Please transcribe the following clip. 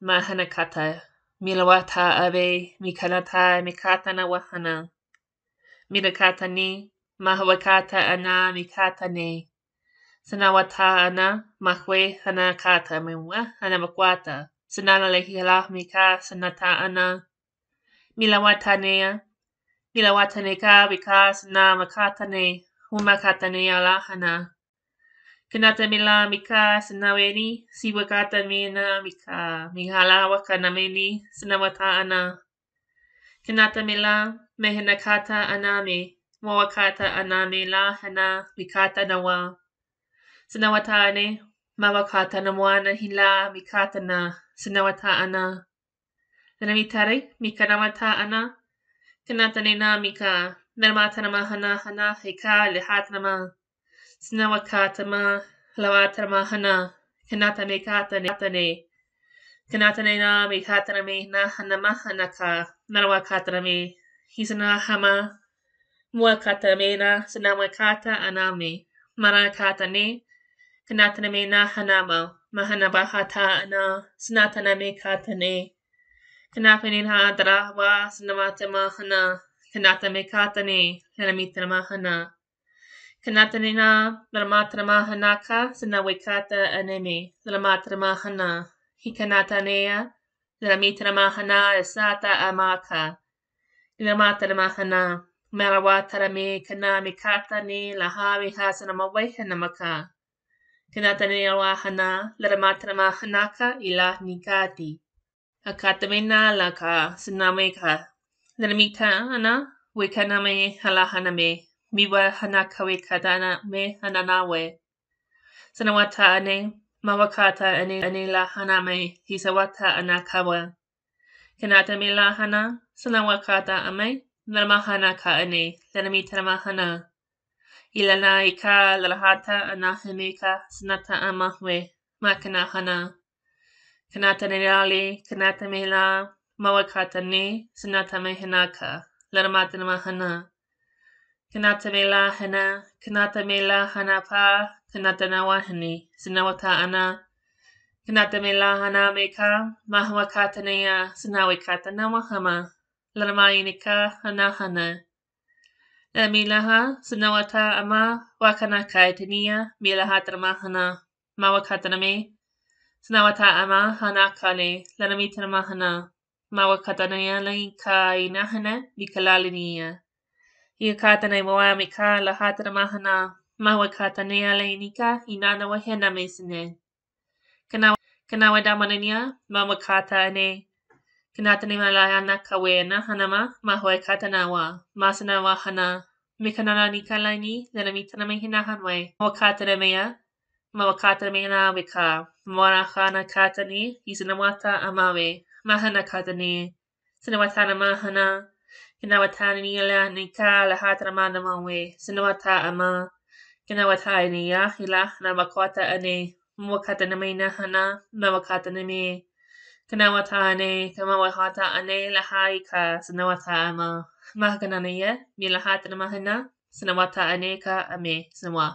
mahana kata Milawata ave mikanata na wahana. Midakatani mahawakata ana mikata mikatane. Sanawata ana mahwe kata mewa hanamakwata. Sanana lehihala mika sanata ana. Milawatanea. Milawataneka vika sanama katane. Humakatane alahana. Kanata me la mi ka sana weni, si wakata me na mi ka mi hala waka na me ni sana wata ana. Kanata me la me hena kata ana me, mo wakata ana me la hana mi kata na wa. Sana wata ane, ma wakata na moana hi la mi kata na sana wata ana. Nana mi tare, mi kana wata ana. Kanata ne na mi ka, nana mahana hana hei ka le hatana maa. Snawakatama Lawatamahana Kanatame Katane Kanatane na me me na hana ka me hama Narawakataname Hisanahama me na Sanawakata aname Marakatane me na hana ma hanama Mahanabahata na Sanataname katane Kanapane na Drahwa Sanawatamahana me katane hana. Kanatanina Lamatramahanaka Sinawekata Anemi mahana Hikanatanea mahana Esata Amaka Lamatramahana Marawatarami Kanami Katani Lahavi Hasanamawehanamaka Kanatanea Wahana Lamatramahanaka Ilah Nikati Akatamina Laka Sinameka Lamita Ana wekaname Halahaname miwa hanakawe kadana me hananawe. wata ane mawakata ane ane lahana me ana kawa. Kanata me hana. sanawakata ame naramahana ka ane lanami taramahana. Ilana ika lalahata anahemeka sanata amahwe hana. Kanata nerali kanata me la mawakata ne sanata me hanaka laramatana mahana. Kanata me la hana, kanata me la hana pa, kanata na wahani, sinawata ana. Kanata me la hana me ka, mahawa kata ne ya, sinawi kata na wahama. Lana ma ini ka, hana hana. Lana me la ha, sinawata ama, wakana ka ite ni ya, me la hatra ma hana, mawa kata na me. Sinawata ama, hana ka ne, lana me tana ma hana, mawa kata na ya, lana ka ina hana, mikalali ni ya i ka tana i moa me ka la hatara mahana mawa ka tana ea le inika i nana wa hena me sene. Kana, kana wa damana nia, mawa ka tana Kana tana ma la ana ka we na hana ma, mahoe ka tana wa, masana wa hana. Me ka nana ni ka lai ni, lana mi tana me hina hanwe. Mawa ka tana mea, mawa ka tana mea na we ka. Mwana khana ka tani, i sana wata a mawe, mahana ka tani. Sana watana mahana, mahana. Gnáha tá í le ní cá le hátar man am anfu sanhatá ama gnáhatá iníach i lech na bhcóta ané muchata na mé nahana na bhcata na mé. Gnáhatá ané go bhhata ané le hacha san nóhatá ama. Ma gan anna mí le hátar na maithna sanhatá anécha a mé sanhá.